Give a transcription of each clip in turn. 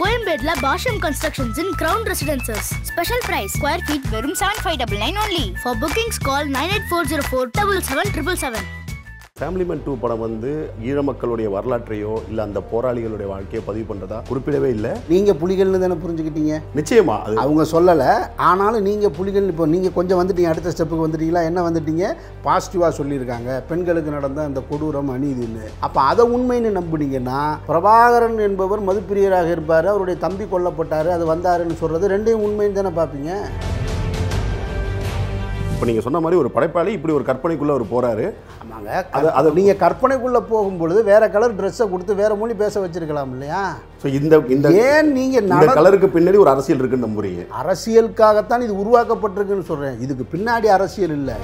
கோயம்பேட்ல Bashyam constructions in ground residences special price square feet வெறும் seven five double nine only for bookings call nine eight four zero four double seven triple seven family two படம் வந்து ஈழ மக்களுடைய வரலாற்றையோ இல்லை அந்த போராளிகளுடைய வாழ்க்கையோ பதிவு பண்ணுறதா குறிப்பிடவே இல்லை நீங்கள் புலிகள்னு தானே புரிஞ்சுக்கிட்டீங்க நிச்சயமா அது அவங்க சொல்லலை ஆனாலும் நீங்கள் புலிகள் இப்போ நீங்கள் கொஞ்சம் வந்துட்டீங்க அடுத்த ஸ்டெப்புக்கு வந்துட்டீங்களா என்ன வந்துட்டீங்க பாசிட்டிவாக சொல்லியிருக்காங்க பெண்களுக்கு நடந்த அந்த கொடூரம் அநீதின்னு அப்போ அதை உண்மைன்னு நம்புனீங்கன்னா பிரபாகரன் என்பவர் மதுப்பிரியராக இருப்பார் அவருடைய தம்பி கொல்லப்பட்டார் அது வந்தாருன்னு சொல்கிறது ரெண்டையும் உண்மைன்னு தானே பார்ப்பீங்க இப்போ நீங்கள் சொன்ன மாதிரி ஒரு படைப்பாளி இப்படி ஒரு கற்பனைக்குள்ளே அவர் போகிறாரு ஆமாங்க அது அது நீங்கள் கற்பனைக்குள்ளே போகும்பொழுது வேறு கலர் ட்ரெஸ்ஸை கொடுத்து வேறு மொழி பேச வச்சிருக்கலாம் இல்லையா ஸோ இந்த இந்த ஏன் நீங்கள் இந்த கலருக்கு பின்னாடி ஒரு அரசியல் இருக்குன்னு நம்புறீங்க அரசியலுக்காகத்தான் இது உருவாக்கப்பட்டிருக்குன்னு சொல்கிறேன் இதுக்கு பின்னாடி அரசியல் இல்லை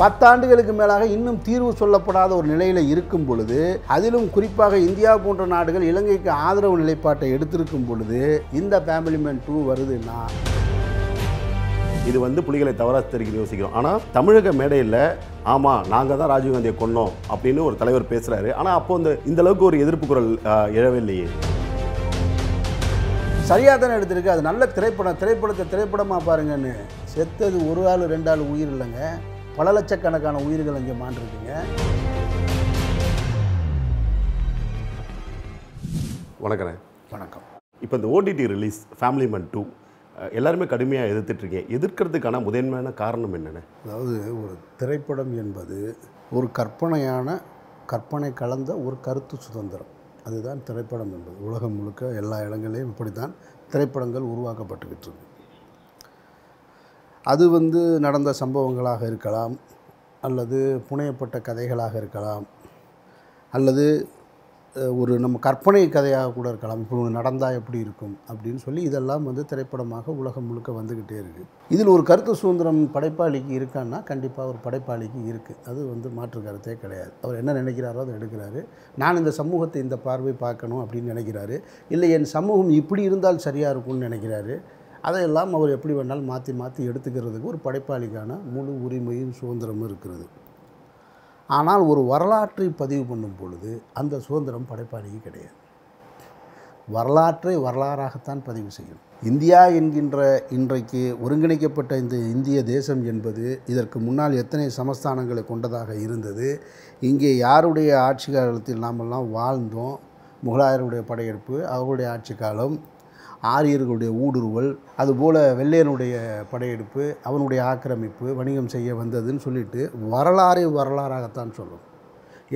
பத்தாண்டுகளுக்கு மேலாக இன்னும் தீர்வு சொல்லப்படாத ஒரு நிலையில் இருக்கும் பொழுது அதிலும் குறிப்பாக இந்தியா போன்ற நாடுகள் இலங்கைக்கு ஆதரவு நிலைப்பாட்டை எடுத்திருக்கும் பொழுது இந்த ஃபேமிலி மேன் டூ வருதுன்னா இது வந்து புலிகளை தவறாக தெரிவிக்க யோசிக்கிறோம் ஆனால் தமிழக மேடையில் ஆமாம் நாங்கள் தான் ராஜீவ்காந்தியை கொன்னோம் அப்படின்னு ஒரு தலைவர் பேசுகிறாரு ஆனால் அப்போ இந்த இந்தளவுக்கு ஒரு எதிர்ப்பு குரல் எழவில்லையே சரியாக தானே எடுத்திருக்கு அது நல்ல திரைப்படம் திரைப்படத்தை திரைப்படமாக பாருங்கன்னு செத்தது ஒரு ஆள் ரெண்டு ஆள் உயிர் இல்லைங்க பல லட்சக்கணக்கான உயிர்கள் இங்கே மாண்டிருக்குங்க வணக்கம் வணக்கம் இப்போ இந்த OTT release family man two எல்லாருமே கடுமையாக எதிர்த்துட்ருக்கேன் எதிர்க்கிறதுக்கான முதன்மையான காரணம் என்னென்ன அதாவது ஒரு திரைப்படம் என்பது ஒரு கற்பனையான கற்பனை கலந்த ஒரு கருத்து சுதந்திரம் அதுதான் திரைப்படம் என்பது உலகம் முழுக்க எல்லா இடங்களிலும் இப்படி தான் திரைப்படங்கள் உருவாக்கப்பட்டுக்கிட்டு இருக்கு அது வந்து நடந்த சம்பவங்களாக இருக்கலாம் அல்லது புனையப்பட்ட கதைகளாக இருக்கலாம் அல்லது ஒரு நம்ம கற்பனை கதையாக கூட இருக்கலாம் இப்போ நடந்தால் எப்படி இருக்கும் அப்படின்னு சொல்லி இதெல்லாம் வந்து திரைப்படமாக உலகம் முழுக்க வந்துக்கிட்டே இருக்குது இதில் ஒரு கருத்து சுதந்திரம் படைப்பாளிக்கு இருக்கான்னா கண்டிப்பாக ஒரு படைப்பாளிக்கு இருக்குது அது வந்து மாற்று கருத்தே கிடையாது அவர் என்ன நினைக்கிறாரோ அதை எடுக்கிறாரு நான் இந்த சமூகத்தை இந்த பார்வை பார்க்கணும் அப்படின்னு நினைக்கிறாரு இல்லை என் சமூகம் இப்படி இருந்தால் சரியாக இருக்கும்னு நினைக்கிறாரு அதையெல்லாம் அவர் எப்படி வேணாலும் மாற்றி மாற்றி எடுத்துக்கிறதுக்கு ஒரு படைப்பாளிக்கான முழு உரிமையும் சுதந்திரமும் இருக்கிறது ஆனால் ஒரு வரலாற்றை பதிவு பண்ணும் பொழுது அந்த சுதந்திரம் படைப்பாளிக்கு கிடையாது வரலாற்றை வரலாறாகத்தான் பதிவு செய்யும் இந்தியா என்கின்ற இன்றைக்கு ஒருங்கிணைக்கப்பட்ட இந்த இந்திய தேசம் என்பது இதற்கு முன்னால் எத்தனை சமஸ்தானங்களை கொண்டதாக இருந்தது இங்கே யாருடைய ஆட்சி காலத்தில் நாமெல்லாம் வாழ்ந்தோம் முகலாயருடைய படையெடுப்பு அவருடைய ஆட்சி காலம் ஆரியர்களுடைய ஊடுருவல் அதுபோல் வெள்ளையனுடைய படையெடுப்பு அவனுடைய ஆக்கிரமிப்பு வணிகம் செய்ய வந்ததுன்னு சொல்லிட்டு வரலாறு வரலாறாகத்தான் சொல்லும்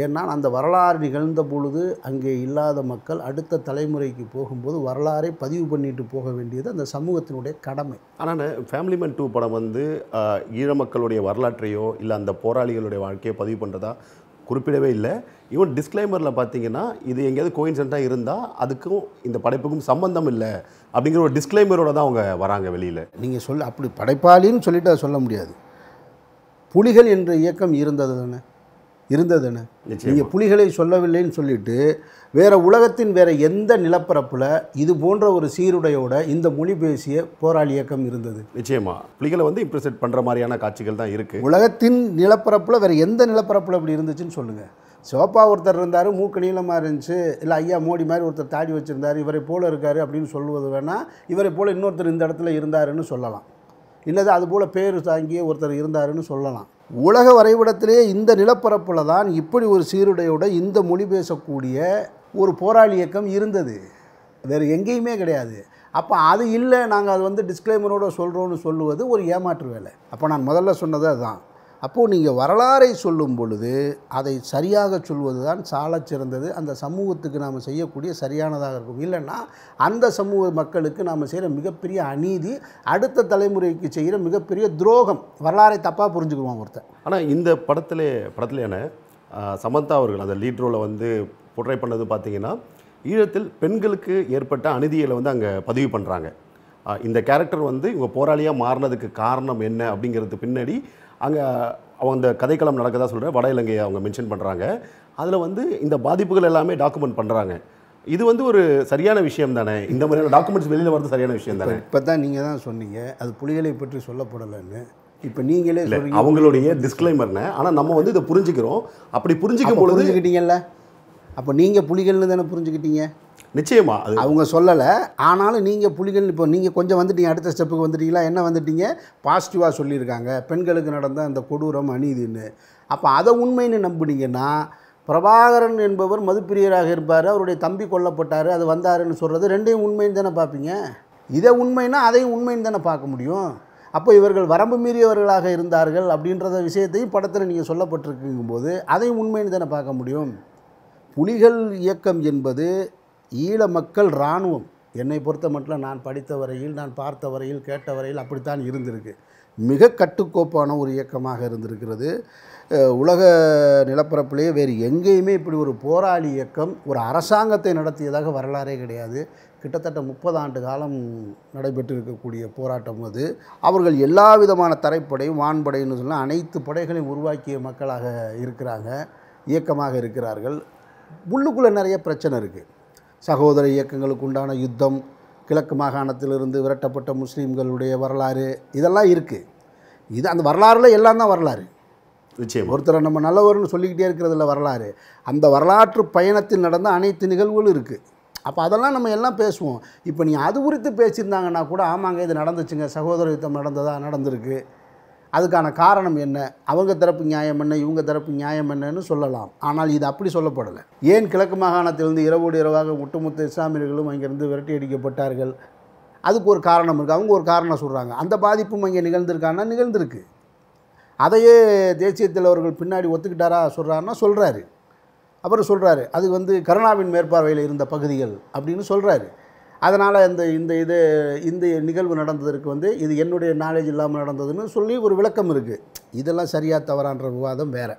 ஏன்னா அந்த வரலாறு நிகழ்ந்த பொழுது அங்கே இல்லாத மக்கள் அடுத்த தலைமுறைக்கு போகும்போது வரலாறை பதிவு பண்ணிட்டு போக வேண்டியது அந்த சமூகத்தினுடைய கடமை ஆனால் ஃபேமிலி மேன் டூ படம் வந்து ஈழ மக்களுடைய வரலாற்றையோ இல்லை அந்த போராளிகளுடைய வாழ்க்கையோ பதிவு பண்ணுறதா குறிப்பிடவே இல்லை ஈவன் டிஸ்க்ளைமரில் பார்த்தீங்கன்னா இது எங்கேயாவது கோயின்சென்ட்டாக இருந்தால் அதுக்கும் இந்த படைப்புக்கும் சம்பந்தம் இல்லை அப்படிங்கிற ஒரு டிஸ்க்ளைமரோட தான் அவங்க வராங்க வெளியில் நீங்கள் சொல் அப்படி படைப்பாளின்னு சொல்லிட்டு அதை சொல்ல முடியாது புலிகள் என்ற இயக்கம் இருந்தது தானே இருந்ததுன்னு நீங்கள் புலிகளை சொல்லவில்லைன்னு சொல்லிட்டு வேறு உலகத்தின் வேற எந்த நிலப்பரப்பில் இது போன்ற ஒரு சீருடையோட இந்த மொழி பேசிய போராளி இயக்கம் இருந்தது நிச்சயமா புலிகளை வந்து இம்ப்ரெசெட் பண்ணுற மாதிரியான காட்சிகள் தான் இருக்குது உலகத்தின் நிலப்பரப்பில் வேறு எந்த நிலப்பரப்பில் இப்படி இருந்துச்சுன்னு சொல்லுங்கள் சிவப்பா ஒருத்தர் இருந்தார் மூக்கு நீளமாக இருந்துச்சு இல்லை ஐயா மோடி மாதிரி ஒருத்தர் தாடி வச்சுருந்தார் இவரை போல் இருக்கார் அப்படின்னு சொல்வது வேணால் இவரை போல் இன்னொருத்தர் இந்த இடத்துல இருந்தாருன்னு சொல்லலாம் இல்லை அதுபோல் பேர் தாங்கி ஒருத்தர் இருந்தாருன்னு சொல்லலாம் உலக வரைபடத்திலே இந்த நிலப்பரப்பில் தான் இப்படி ஒரு சீருடையோட இந்த மொழி பேசக்கூடிய ஒரு போராளி இயக்கம் இருந்தது வேறு எங்கேயுமே கிடையாது அப்போ அது இல்லை நாங்கள் அது வந்து டிஸ்க்ளைமரோடு சொல்கிறோன்னு சொல்லுவது ஒரு ஏமாற்று வேலை அப்போ நான் முதல்ல சொன்னது அதுதான் அப்போது நீங்கள் வரலாறை சொல்லும் பொழுது அதை சரியாக சொல்வது தான் சால சிறந்தது அந்த சமூகத்துக்கு நாம் செய்யக்கூடிய சரியானதாக இருக்கும் இல்லைன்னா அந்த சமூக மக்களுக்கு நாம் செய்கிற மிகப்பெரிய அநீதி அடுத்த தலைமுறைக்கு செய்கிற மிகப்பெரிய துரோகம் வரலாறை தப்பாக புரிஞ்சுக்குவோம் ஒருத்தர் ஆனால் இந்த படத்தில் படத்துலேயான சமந்தா அவர்கள் அந்த லீட் ரோலை வந்து புற்றை பண்ணது பார்த்தீங்கன்னா ஈழத்தில் பெண்களுக்கு ஏற்பட்ட அநீதிகளை வந்து அங்கே பதிவு பண்ணுறாங்க இந்த கேரக்டர் வந்து இவங்க போராளியாக மாறினதுக்கு காரணம் என்ன அப்படிங்கிறது பின்னாடி அங்கே அவங்க அந்த கதைக்களம் நடக்கதான் சொல்கிற வட இலங்கையை அவங்க மென்ஷன் பண்ணுறாங்க அதில் வந்து இந்த பாதிப்புகள் எல்லாமே டாக்குமெண்ட் பண்ணுறாங்க இது வந்து ஒரு சரியான விஷயம் தானே இந்த மாதிரியான டாக்குமெண்ட்ஸ் வெளியில் வரது சரியான விஷயம் தானே இப்போ தான் நீங்கள் தான் சொன்னீங்க அது புலிகளை பற்றி சொல்லப்படலைன்னு இப்போ நீங்களே அவங்களுடைய டிஸ்க்ளைமர்னு ஆனால் நம்ம வந்து இதை புரிஞ்சுக்கிறோம் அப்படி புரிஞ்சுக்கும் பொழுது புரிஞ்சுக்கிட்டீங்கல்ல அப்போ நீங்கள் புலிகள்னு தானே புரிஞ்சுக்கிட்டீங்க நிச்சயமா அது அவங்க சொல்லலை ஆனாலும் நீங்கள் புலிகள் இப்போ நீங்கள் கொஞ்சம் வந்துட்டீங்க அடுத்த ஸ்டெப்புக்கு வந்துட்டீங்களா என்ன வந்துட்டீங்க பாசிட்டிவாக சொல்லியிருக்காங்க பெண்களுக்கு நடந்த அந்த கொடூரம் அநீதின்னு அப்போ அதை உண்மைன்னு நம்பினீங்கன்னா பிரபாகரன் என்பவர் மதுப்பிரியராக இருப்பார் அவருடைய தம்பி கொல்லப்பட்டார் அது வந்தாருன்னு சொல்கிறது ரெண்டையும் உண்மைன்னு தானே பார்ப்பீங்க இதை உண்மைன்னா அதையும் உண்மைன்னு தானே பார்க்க முடியும் அப்போ இவர்கள் வரம்பு மீறியவர்களாக இருந்தார்கள் அப்படின்றத விஷயத்தையும் படத்தில் நீங்கள் சொல்லப்பட்டிருக்குங்கும்போது அதையும் உண்மைன்னு தானே பார்க்க முடியும் புலிகள் இயக்கம் என்பது ஈழ மக்கள் இராணுவம் என்னை பொறுத்த மட்டும் நான் படித்த வரையில் நான் பார்த்த வரையில் கேட்ட வரையில் அப்படித்தான் இருந்திருக்கு மிக கட்டுக்கோப்பான ஒரு இயக்கமாக இருந்திருக்கிறது உலக நிலப்பரப்பிலேயே வேறு எங்கேயுமே இப்படி ஒரு போராளி இயக்கம் ஒரு அரசாங்கத்தை நடத்தியதாக வரலாறே கிடையாது கிட்டத்தட்ட முப்பது ஆண்டு காலம் நடைபெற்றிருக்கக்கூடிய போராட்டம் அது அவர்கள் எல்லா விதமான தரைப்படை வான்படைன்னு சொல்லலாம் அனைத்து படைகளையும் உருவாக்கிய மக்களாக இருக்கிறாங்க இயக்கமாக இருக்கிறார்கள் உள்ளுக்குள்ளே நிறைய பிரச்சனை இருக்குது சகோதர இயக்கங்களுக்கு உண்டான யுத்தம் கிழக்கு மாகாணத்திலிருந்து விரட்டப்பட்ட முஸ்லீம்களுடைய வரலாறு இதெல்லாம் இருக்குது இது அந்த வரலாறுல எல்லாம் தான் வரலாறு நிச்சயம் ஒருத்தரை நம்ம நல்லவர்னு சொல்லிக்கிட்டே இருக்கிறதுல வரலாறு அந்த வரலாற்று பயணத்தில் நடந்த அனைத்து நிகழ்வுகளும் இருக்குது அப்போ அதெல்லாம் நம்ம எல்லாம் பேசுவோம் இப்போ நீ அது குறித்து பேசியிருந்தாங்கன்னா கூட ஆமாங்க இது நடந்துச்சுங்க சகோதர யுத்தம் நடந்ததாக நடந்திருக்கு அதுக்கான காரணம் என்ன அவங்க தரப்பு நியாயம் என்ன இவங்க தரப்பு நியாயம் என்னன்னு சொல்லலாம் ஆனால் இது அப்படி சொல்லப்படலை ஏன் கிழக்கு மாகாணத்திலிருந்து இரவோடு இரவாக ஒட்டுமொத்த இஸ்லாமியர்களும் அங்கிருந்து விரட்டி அடிக்கப்பட்டார்கள் அதுக்கு ஒரு காரணம் இருக்குது அவங்க ஒரு காரணம் சொல்கிறாங்க அந்த பாதிப்பும் அங்கே நிகழ்ந்திருக்கான்னா நிகழ்ந்திருக்கு அதையே தேசியத்தில் அவர்கள் பின்னாடி ஒத்துக்கிட்டாரா சொல்கிறாருன்னா சொல்கிறாரு அவர் சொல்கிறாரு அது வந்து கருணாவின் மேற்பார்வையில் இருந்த பகுதிகள் அப்படின்னு சொல்கிறாரு அதனால் இந்த இந்த இது இந்த நிகழ்வு நடந்ததற்கு வந்து இது என்னுடைய நாலேஜ் இல்லாமல் நடந்ததுன்னு சொல்லி ஒரு விளக்கம் இருக்குது இதெல்லாம் சரியாக தவறான்ற விவாதம் வேறு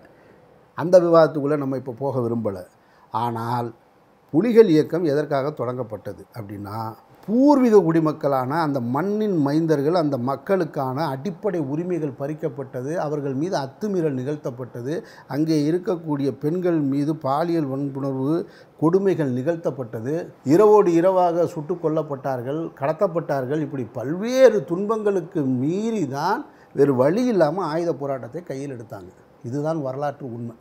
அந்த விவாதத்துக்குள்ளே நம்ம இப்போ போக விரும்பலை ஆனால் புலிகள் இயக்கம் எதற்காக தொடங்கப்பட்டது அப்படின்னா பூர்வீக குடிமக்களான அந்த மண்ணின் மைந்தர்கள் அந்த மக்களுக்கான அடிப்படை உரிமைகள் பறிக்கப்பட்டது அவர்கள் மீது அத்துமீறல் நிகழ்த்தப்பட்டது அங்கே இருக்கக்கூடிய பெண்கள் மீது பாலியல் வன்புணர்வு கொடுமைகள் நிகழ்த்தப்பட்டது இரவோடு இரவாக சுட்டு கொல்லப்பட்டார்கள் கடத்தப்பட்டார்கள் இப்படி பல்வேறு துன்பங்களுக்கு மீறி தான் வேறு வழி இல்லாமல் ஆயுத போராட்டத்தை கையில் எடுத்தாங்க இதுதான் வரலாற்று உண்மை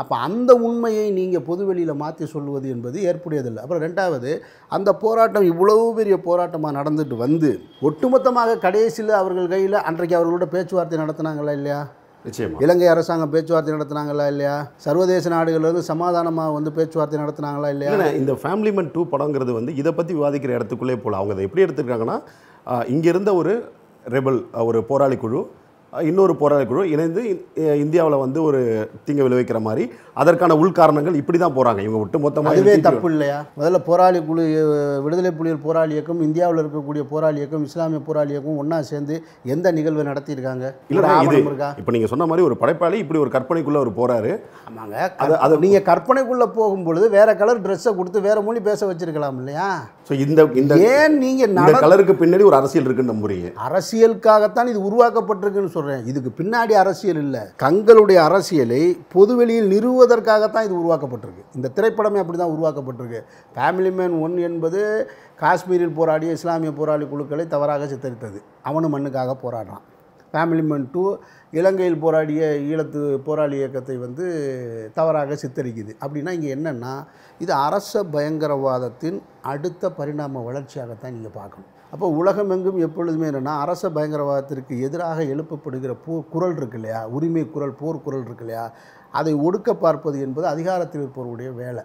அப்போ அந்த உண்மையை நீங்கள் பொதுவெளியில் மாற்றி சொல்லுவது என்பது ஏற்புடையதில்லை அப்புறம் ரெண்டாவது அந்த போராட்டம் இவ்வளவு பெரிய போராட்டமாக நடந்துட்டு வந்து ஒட்டுமொத்தமாக கடைசியில் அவர்கள் கையில் அன்றைக்கு அவர்களோட பேச்சுவார்த்தை நடத்தினாங்களா இல்லையா நிச்சயம் இலங்கை அரசாங்கம் பேச்சுவார்த்தை நடத்தினாங்களா இல்லையா சர்வதேச நாடுகள் வந்து சமாதானமாக வந்து பேச்சுவார்த்தை நடத்தினாங்களா இல்லையா இந்த ஃபேமிலி மென் டூ படங்கிறது வந்து இதை பற்றி விவாதிக்கிற இடத்துக்குள்ளே போகலாம் அவங்க அதை எப்படி எடுத்துருக்காங்கன்னா இருந்த ஒரு ரெபல் ஒரு போராளி குழு இன்னொரு போராட்ட குழு இணைந்து இந்தியாவில் வந்து ஒரு தீங்க விளைவிக்கிற மாதிரி அதற்கான உள்காரணங்கள் இப்படி தான் போகிறாங்க இவங்க விட்டு மொத்தமாக இதுவே தப்பு இல்லையா முதல்ல போராளி குழு விடுதலை புலிகள் போராளி இயக்கம் இந்தியாவில் இருக்கக்கூடிய போராளி இயக்கம் இஸ்லாமிய போராளி இயக்கம் ஒன்றா சேர்ந்து எந்த நிகழ்வை நடத்தியிருக்காங்க இல்லை இது இப்போ நீங்கள் சொன்ன மாதிரி ஒரு படைப்பாளி இப்படி ஒரு கற்பனைக்குள்ளே அவர் போகிறாரு ஆமாங்க அது அது நீங்கள் கற்பனைக்குள்ளே போகும்பொழுது வேறு கலர் ட்ரெஸ்ஸை கொடுத்து வேறு மொழி பேச வச்சுருக்கலாம் இல்லையா ஸோ இந்த இந்த ஏன் நீங்கள் இந்த கலருக்கு பின்னாடி ஒரு அரசியல் இருக்குன்னு நம்புறீங்க அரசியலுக்காகத்தான் இது உருவாக்கப்பட்டிருக்குன்னு சொல்கிறேன் இதுக்கு பின்னாடி அரசியல் இல்லை கங்களுடைய அரசியலை பொதுவெளியில் நிறுவுவதற்காகத்தான் இது உருவாக்கப்பட்டிருக்கு இந்த திரைப்படமே அப்படி தான் உருவாக்கப்பட்டிருக்கு ஃபேமிலி மேன் ஒன் என்பது காஷ்மீரில் போராடிய இஸ்லாமிய போராளி குழுக்களை தவறாக சித்தரித்தது அவனும் மண்ணுக்காக போராடுறான் ஃபேமிலி மென் டூ இலங்கையில் போராடிய ஈழத்து போராளி இயக்கத்தை வந்து தவறாக சித்தரிக்குது அப்படின்னா இங்கே என்னென்னா இது அரச பயங்கரவாதத்தின் அடுத்த பரிணாம வளர்ச்சியாகத்தான் நீங்கள் பார்க்கணும் அப்போ உலகமெங்கும் எப்பொழுதுமே என்னென்னா அரச பயங்கரவாதத்திற்கு எதிராக எழுப்பப்படுகிற போ குரல் இருக்கு இல்லையா உரிமை குரல் போர் குரல் இருக்கு இல்லையா அதை ஒடுக்க பார்ப்பது என்பது அதிகாரத்தில் இருப்பவருடைய வேலை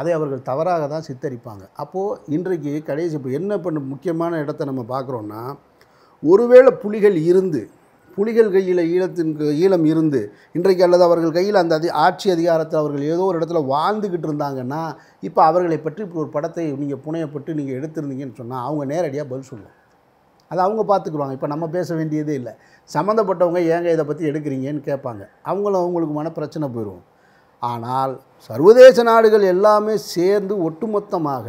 அதை அவர்கள் தவறாக தான் சித்தரிப்பாங்க அப்போது இன்றைக்கு கடைசி இப்போ என்ன பண்ண முக்கியமான இடத்த நம்ம பார்க்குறோன்னா ஒருவேளை புலிகள் இருந்து புலிகள் கையில் ஈழத்தின் ஈழம் இருந்து இன்றைக்கு அல்லது அவர்கள் கையில் அந்த அதி ஆட்சி அதிகாரத்தில் அவர்கள் ஏதோ ஒரு இடத்துல வாழ்ந்துக்கிட்டு இருந்தாங்கன்னா இப்போ அவர்களை பற்றி இப்போ ஒரு படத்தை நீங்கள் புனையப்பட்டு நீங்கள் எடுத்திருந்தீங்கன்னு சொன்னால் அவங்க நேரடியாக பதில் சொல்லுவோம் அதை அவங்க பார்த்துக்குருவாங்க இப்போ நம்ம பேச வேண்டியதே இல்லை சம்மந்தப்பட்டவங்க ஏங்க இதை பற்றி எடுக்கிறீங்கன்னு கேட்பாங்க அவங்களும் அவங்களுக்கு மன பிரச்சனை போயிடுவோம் ஆனால் சர்வதேச நாடுகள் எல்லாமே சேர்ந்து ஒட்டுமொத்தமாக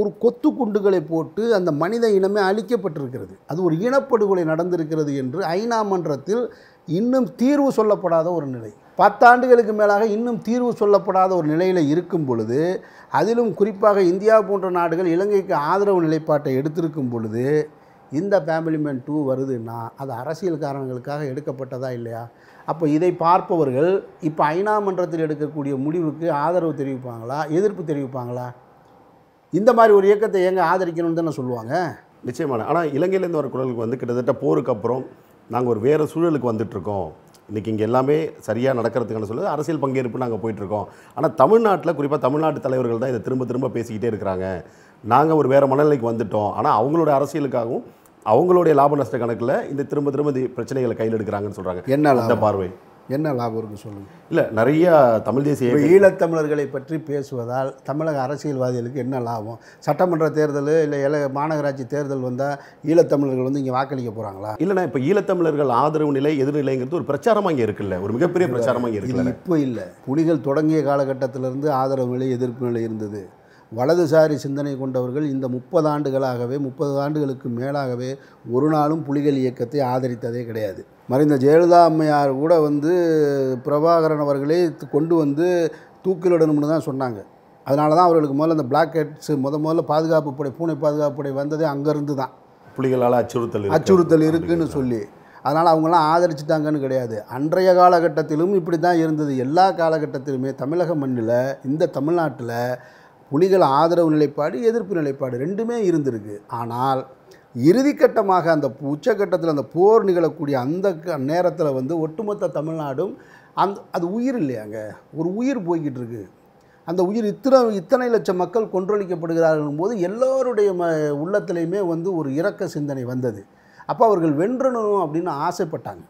ஒரு கொத்து குண்டுகளை போட்டு அந்த மனித இனமே அழிக்கப்பட்டிருக்கிறது அது ஒரு இனப்படுகொலை நடந்திருக்கிறது என்று ஐநா மன்றத்தில் இன்னும் தீர்வு சொல்லப்படாத ஒரு நிலை பத்தாண்டுகளுக்கு மேலாக இன்னும் தீர்வு சொல்லப்படாத ஒரு நிலையில் இருக்கும் பொழுது அதிலும் குறிப்பாக இந்தியா போன்ற நாடுகள் இலங்கைக்கு ஆதரவு நிலைப்பாட்டை எடுத்திருக்கும் பொழுது இந்த ஃபேமிலி மேன் டூ வருதுன்னா அது அரசியல் காரணங்களுக்காக எடுக்கப்பட்டதா இல்லையா அப்போ இதை பார்ப்பவர்கள் இப்போ ஐநா மன்றத்தில் எடுக்கக்கூடிய முடிவுக்கு ஆதரவு தெரிவிப்பாங்களா எதிர்ப்பு தெரிவிப்பாங்களா இந்த மாதிரி ஒரு இயக்கத்தை எங்க ஆதரிக்கணும்னு தானே சொல்லுவாங்க நிச்சயமான ஆனால் இலங்கையிலேருந்து வர குரலுக்கு வந்து கிட்டத்தட்ட போருக்கு அப்புறம் நாங்கள் ஒரு வேறு சூழலுக்கு இருக்கோம் இன்றைக்கி இங்கே எல்லாமே சரியாக நடக்கிறதுக்கான சொல்லுது அரசியல் பங்கேற்பு நாங்கள் போயிட்டுருக்கோம் ஆனால் தமிழ்நாட்டில் குறிப்பாக தமிழ்நாட்டு தலைவர்கள் தான் இதை திரும்ப திரும்ப பேசிக்கிட்டே இருக்கிறாங்க நாங்கள் ஒரு வேறு மனநிலைக்கு வந்துட்டோம் ஆனால் அவங்களோட அரசியலுக்காகவும் அவங்களுடைய லாப நஷ்ட கணக்கில் இந்த திரும்ப திரும்ப இந்த பிரச்சனைகளை கையில் எடுக்கிறாங்கன்னு சொல்கிறாங்க என்ன அந்த பார்வை என்ன லாபம் இருக்கு சொல்லுங்கள் இல்லை நிறையா தமிழ் தேசிய ஈழத்தமிழர்களை பற்றி பேசுவதால் தமிழக அரசியல்வாதிகளுக்கு என்ன லாபம் சட்டமன்ற தேர்தல் இல்லை இல மாநகராட்சி தேர்தல் வந்தால் ஈழத்தமிழர்கள் வந்து இங்கே வாக்களிக்க போகிறாங்களா இல்லைனா இப்போ ஈழத்தமிழர்கள் ஆதரவு நிலை எதிர்நிலைங்கிறது ஒரு பிரச்சாரமாக இங்கே இருக்குல்ல ஒரு மிகப்பெரிய பிரச்சாரமாக இங்கே இருக்குல்ல இப்போ இல்லை புலிகள் தொடங்கிய காலகட்டத்திலிருந்து ஆதரவு நிலை எதிர்ப்பு நிலை இருந்தது வலதுசாரி சிந்தனை கொண்டவர்கள் இந்த முப்பது ஆண்டுகளாகவே முப்பது ஆண்டுகளுக்கு மேலாகவே ஒரு நாளும் புலிகள் இயக்கத்தை ஆதரித்ததே கிடையாது மறைந்த ஜெயலலிதா அம்மையார் கூட வந்து பிரபாகரன் அவர்களை கொண்டு வந்து தூக்கிலிடணும்னு தான் சொன்னாங்க அதனால தான் அவர்களுக்கு முதல்ல அந்த பிளாக் ஹெட்ஸ் முத முதல்ல பாதுகாப்பு படை பூனை பாதுகாப்பு படை வந்ததே அங்கேருந்து தான் புலிகளால் அச்சுறுத்தல் அச்சுறுத்தல் இருக்குதுன்னு சொல்லி அதனால் அவங்களாம் ஆதரிச்சுட்டாங்கன்னு கிடையாது அன்றைய காலகட்டத்திலும் இப்படி தான் இருந்தது எல்லா காலகட்டத்திலுமே தமிழக மண்ணில் இந்த தமிழ்நாட்டில் புலிகள் ஆதரவு நிலைப்பாடு எதிர்ப்பு நிலைப்பாடு ரெண்டுமே இருந்திருக்கு ஆனால் இறுதிக்கட்டமாக அந்த உச்சக்கட்டத்தில் அந்த போர் நிகழக்கூடிய அந்த நேரத்தில் வந்து ஒட்டுமொத்த தமிழ்நாடும் அந்த அது உயிர் இல்லையாங்க ஒரு உயிர் போய்கிட்டு இருக்குது அந்த உயிர் இத்தனை இத்தனை லட்சம் மக்கள் கொன்றொழிக்கப்படுகிறார்கள் போது எல்லோருடைய ம உள்ளத்துலேயுமே வந்து ஒரு இரக்க சிந்தனை வந்தது அப்போ அவர்கள் வென்றணும் அப்படின்னு ஆசைப்பட்டாங்க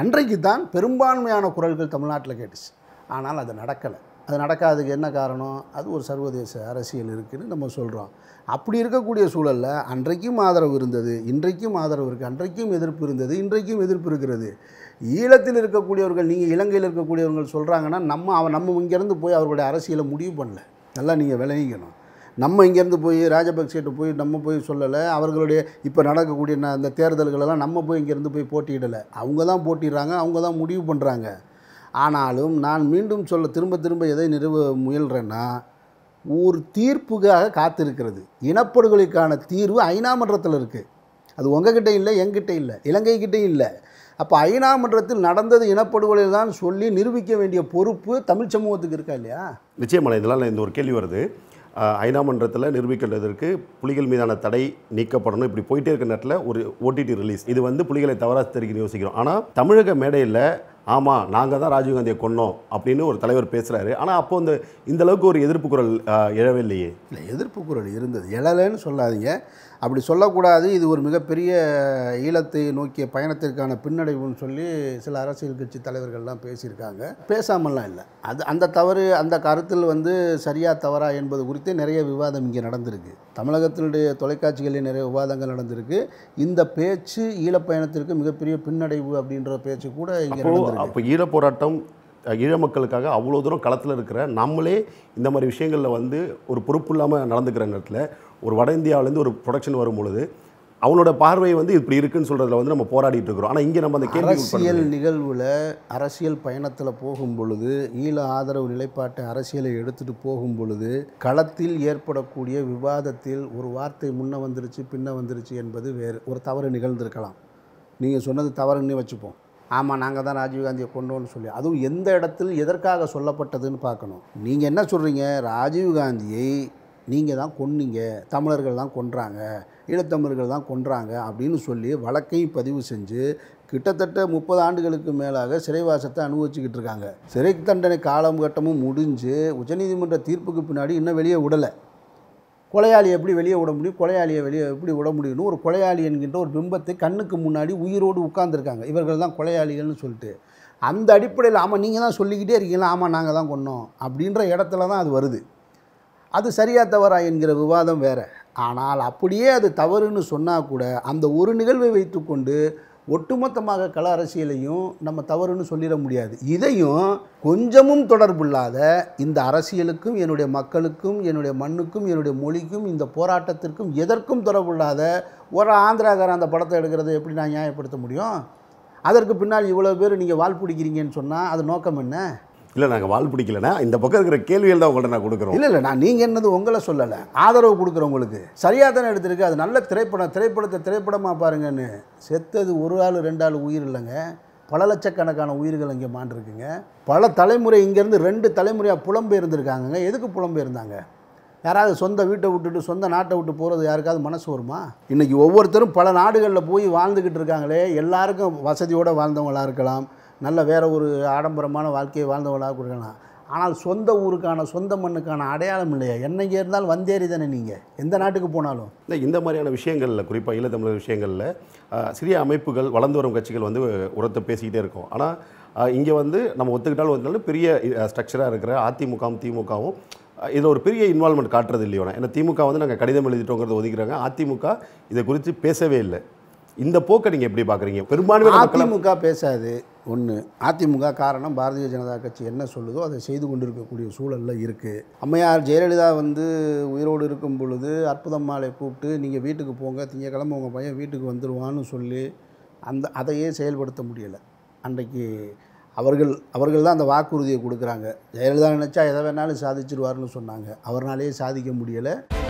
அன்றைக்கு தான் பெரும்பான்மையான குரல்கள் தமிழ்நாட்டில் கேட்டுச்சு ஆனால் அது நடக்கலை அது நடக்காததுக்கு என்ன காரணம் அது ஒரு சர்வதேச அரசியல் இருக்குதுன்னு நம்ம சொல்கிறோம் அப்படி இருக்கக்கூடிய சூழலில் அன்றைக்கும் ஆதரவு இருந்தது இன்றைக்கும் ஆதரவு இருக்குது அன்றைக்கும் எதிர்ப்பு இருந்தது இன்றைக்கும் எதிர்ப்பு இருக்கிறது ஈழத்தில் இருக்கக்கூடியவர்கள் நீங்கள் இலங்கையில் இருக்கக்கூடியவர்கள் சொல்கிறாங்கன்னா நம்ம அவன் நம்ம இங்கேருந்து போய் அவர்களுடைய அரசியலை முடிவு பண்ணல நல்லா நீங்கள் விளங்கிக்கணும் நம்ம இங்கேருந்து போய் ராஜபக்சேட்டு போய் நம்ம போய் சொல்லலை அவர்களுடைய இப்போ நடக்கக்கூடிய அந்த தேர்தல்களெல்லாம் நம்ம போய் இங்கேருந்து போய் போட்டியிடலை அவங்க தான் போட்டிடுறாங்க அவங்க தான் முடிவு பண்ணுறாங்க ஆனாலும் நான் மீண்டும் சொல்ல திரும்ப திரும்ப எதை நிறுவ முயல்கிறேன்னா ஒரு தீர்ப்புக்காக காத்திருக்கிறது இனப்படுகொலைக்கான தீர்வு ஐநா மன்றத்தில் இருக்குது அது உங்ககிட்ட இல்லை எங்கிட்ட இல்லை இலங்கைக்கிட்டையும் இல்லை அப்போ ஐநா மன்றத்தில் நடந்தது இனப்படுகொலை தான் சொல்லி நிரூபிக்க வேண்டிய பொறுப்பு தமிழ் சமூகத்துக்கு இருக்கா இல்லையா நிச்சயமலை இதெல்லாம் இந்த ஒரு கேள்வி வருது ஐநா மன்றத்தில் நிரூபிக்கின்றதற்கு புலிகள் மீதான தடை நீக்கப்படணும் இப்படி போயிட்டே இருக்க நேரத்தில் ஒரு ஓடிடி ரிலீஸ் இது வந்து புலிகளை தவறாக தெரிவிக்க யோசிக்கிறோம் ஆனால் தமிழக மேடையில் ஆமாம் நாங்கள் தான் ராஜீவ்காந்தியை கொண்டோம் அப்படின்னு ஒரு தலைவர் பேசுகிறாரு ஆனால் அப்போது இந்த இந்தளவுக்கு ஒரு எதிர்ப்பு குரல் எழவில்லையே இல்லை எதிர்ப்பு குரல் இருந்தது எழலைன்னு சொல்லாதீங்க அப்படி சொல்லக்கூடாது இது ஒரு மிகப்பெரிய ஈழத்தை நோக்கிய பயணத்திற்கான பின்னடைவுன்னு சொல்லி சில அரசியல் கட்சி தலைவர்கள்லாம் பேசியிருக்காங்க பேசாமல்லாம் இல்லை அது அந்த தவறு அந்த கருத்தில் வந்து சரியா தவறா என்பது குறித்து நிறைய விவாதம் இங்கே நடந்திருக்கு தமிழகத்தினுடைய தொலைக்காட்சிகளில் நிறைய விவாதங்கள் நடந்திருக்கு இந்த பேச்சு ஈழப்பயணத்திற்கு மிகப்பெரிய பின்னடைவு அப்படின்ற பேச்சு கூட இங்கே அப்போ ஈழப்போராட்டம் ஈழ மக்களுக்காக அவ்வளோ தூரம் களத்தில் இருக்கிற நம்மளே இந்த மாதிரி விஷயங்களில் வந்து ஒரு பொறுப்பு இல்லாமல் நடந்துக்கிற நேரத்தில் ஒரு வட இந்தியாவிலேருந்து ஒரு ப்ரொடக்ஷன் பொழுது அவனோட பார்வை வந்து இப்படி இருக்குன்னு சொல்கிறதுல வந்து நம்ம போராடிட்டு இருக்கிறோம் ஆனால் இங்கே நம்ம அந்த கேள்வி அரசியல் நிகழ்வில் அரசியல் பயணத்தில் போகும் பொழுது ஈழ ஆதரவு நிலைப்பாட்டை அரசியலை எடுத்துகிட்டு போகும் பொழுது களத்தில் ஏற்படக்கூடிய விவாதத்தில் ஒரு வார்த்தை முன்னே வந்துருச்சு பின்ன வந்துருச்சு என்பது வேறு ஒரு தவறு நிகழ்ந்திருக்கலாம் நீங்கள் சொன்னது தவறுன்னு வச்சுப்போம் ஆமாம் நாங்கள் தான் ராஜீவ்காந்தியை கொண்டோம்னு சொல்லி அதுவும் எந்த இடத்துல எதற்காக சொல்லப்பட்டதுன்னு பார்க்கணும் நீங்கள் என்ன சொல்கிறீங்க ராஜீவ்காந்தியை நீங்கள் தான் கொன்னீங்க தமிழர்கள் தான் கொன்றாங்க ஈழத்தமிழர்கள் தான் கொன்றாங்க அப்படின்னு சொல்லி வழக்கையும் பதிவு செஞ்சு கிட்டத்தட்ட முப்பது ஆண்டுகளுக்கு மேலாக சிறைவாசத்தை அனுபவிச்சுக்கிட்டு இருக்காங்க சிறை தண்டனை காலம் கட்டமும் முடிஞ்சு உச்சநீதிமன்ற தீர்ப்புக்கு பின்னாடி இன்னும் வெளியே விடலை கொலையாளி எப்படி வெளியே விட முடியும் கொலையாளியை வெளியே எப்படி விட முடியும்னு ஒரு கொலையாளி என்கின்ற ஒரு பிம்பத்தை கண்ணுக்கு முன்னாடி உயிரோடு உட்கார்ந்துருக்காங்க இவர்கள் தான் கொலையாளிகள்னு சொல்லிட்டு அந்த அடிப்படையில் ஆமாம் நீங்கள் தான் சொல்லிக்கிட்டே இருக்கீங்களா ஆமாம் நாங்கள் தான் கொன்னோம் அப்படின்ற இடத்துல தான் அது வருது அது சரியா தவறா என்கிற விவாதம் வேறு ஆனால் அப்படியே அது தவறுன்னு சொன்னால் கூட அந்த ஒரு நிகழ்வை வைத்துக்கொண்டு ஒட்டுமொத்தமாக கல அரசியலையும் நம்ம தவறுன்னு சொல்லிட முடியாது இதையும் கொஞ்சமும் தொடர்புள்ளாத இந்த அரசியலுக்கும் என்னுடைய மக்களுக்கும் என்னுடைய மண்ணுக்கும் என்னுடைய மொழிக்கும் இந்த போராட்டத்திற்கும் எதற்கும் தொடர்புள்ளாத ஒரு ஆந்திராகார அந்த படத்தை எடுக்கிறத எப்படி நான் நியாயப்படுத்த முடியும் அதற்கு பின்னால் இவ்வளோ பேர் நீங்கள் வால் பிடிக்கிறீங்கன்னு சொன்னால் அது நோக்கம் என்ன இல்லை நாங்கள் வால் பிடிக்கலன்னா இந்த பக்கம் இருக்கிற கேள்விகள் தான் உங்கள்கிட்ட நான் கொடுக்குறோம் இல்லை இல்லை நான் நீங்கள் என்னது உங்களை சொல்லலை ஆதரவு கொடுக்குறவங்களுக்கு சரியாக தானே எடுத்திருக்கு அது நல்ல திரைப்படம் திரைப்படத்தை திரைப்படமாக பாருங்கன்னு செத்தது ஒரு ஆள் ரெண்டு ஆள் உயிர் இல்லைங்க பல லட்சக்கணக்கான உயிர்கள் இங்கே மாண்டிருக்குங்க பல தலைமுறை இங்கேருந்து ரெண்டு தலைமுறையாக புலம்பெயர்ந்துருக்காங்க எதுக்கு புலம்பெயர்ந்தாங்க யாராவது சொந்த வீட்டை விட்டுட்டு சொந்த நாட்டை விட்டு போகிறது யாருக்காவது மனசு வருமா இன்றைக்கி ஒவ்வொருத்தரும் பல நாடுகளில் போய் வாழ்ந்துக்கிட்டு இருக்காங்களே எல்லாருக்கும் வசதியோடு வாழ்ந்தவங்களாக இருக்கலாம் நல்ல வேறு ஒரு ஆடம்பரமான வாழ்க்கையை வாழ்ந்தவளாக கொடுக்கலாம் ஆனால் சொந்த ஊருக்கான சொந்த மண்ணுக்கான அடையாளம் இல்லையா என்னைக்கு இருந்தாலும் வந்தேறி தானே நீங்கள் எந்த நாட்டுக்கு போனாலும் இல்லை இந்த மாதிரியான விஷயங்களில் குறிப்பாக ஈழத்தமிழர் விஷயங்களில் சிறிய அமைப்புகள் வளர்ந்து வரும் கட்சிகள் வந்து உரத்தை பேசிக்கிட்டே இருக்கும் ஆனால் இங்கே வந்து நம்ம ஒத்துக்கிட்டாலும் ஒத்துனாலும் பெரிய ஸ்ட்ரக்சராக இருக்கிற அதிமுகவும் திமுகவும் இதில் ஒரு பெரிய இன்வால்மெண்ட் காட்டுறது இல்லையோனா ஏன்னா திமுக வந்து நாங்கள் கடிதம் எழுதிட்டோங்கிறத ஒதுக்கிறாங்க அதிமுக இதை குறித்து பேசவே இல்லை இந்த போக்கை நீங்கள் எப்படி பார்க்குறீங்க பெரும்பான்மை அதிமுக பேசாது ஒன்று அதிமுக காரணம் பாரதிய ஜனதா கட்சி என்ன சொல்லுதோ அதை செய்து கொண்டிருக்கக்கூடிய சூழலில் இருக்குது அம்மையார் ஜெயலலிதா வந்து உயிரோடு இருக்கும் பொழுது அற்புதம் மாலை கூப்பிட்டு நீங்கள் வீட்டுக்கு போங்க திங்கக்கிழமை உங்கள் பையன் வீட்டுக்கு வந்துடுவான்னு சொல்லி அந்த அதையே செயல்படுத்த முடியலை அன்றைக்கு அவர்கள் அவர்கள் தான் அந்த வாக்குறுதியை கொடுக்குறாங்க ஜெயலலிதா நினச்சா எதை வேணாலும் சாதிச்சிருவாருன்னு சொன்னாங்க அவர்னாலேயே சாதிக்க முடியலை